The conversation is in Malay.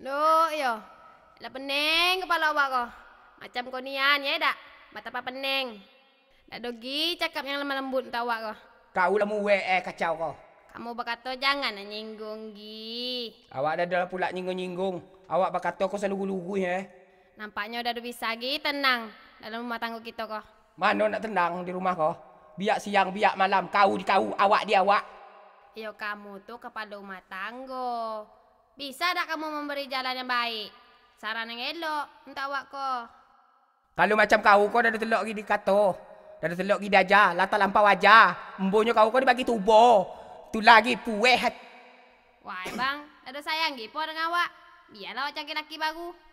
Duh, yo. Elah pening kepala awak kau. Macam kau ni kan, ya tak? Mata apa pening. Dah dogi cakap yang lemah lembut untuk awak kau. Kau lah muwe eh kacau kau. Kamu berkata jangan lah nyinggung gi. Awak dah dah pula nyinggung-nyinggung. Awak berkata kau selalu lugu eh. Ya. Nampaknya dah ada bisa gi tenang dalam rumah tangga kita kau. Mana nak tenang di rumah kau? Biar siang, biar malam. Kau di kau, awak di awak. Yo kamu tu kepala rumah tangga. Bisa tak kamu memberi jalan yang baik? Saran yang elok, entah awak ko. Kalau macam kau, kau dah ada telok lagi di kata. Dah ada telok lagi di ajar. Lata lampau ajar. Embunya kau, kau dibagi tubuh. Tu lagi puweh. Wah, bang. ada sayang gipo dengan awak. Biarlah awak cakap laki baru.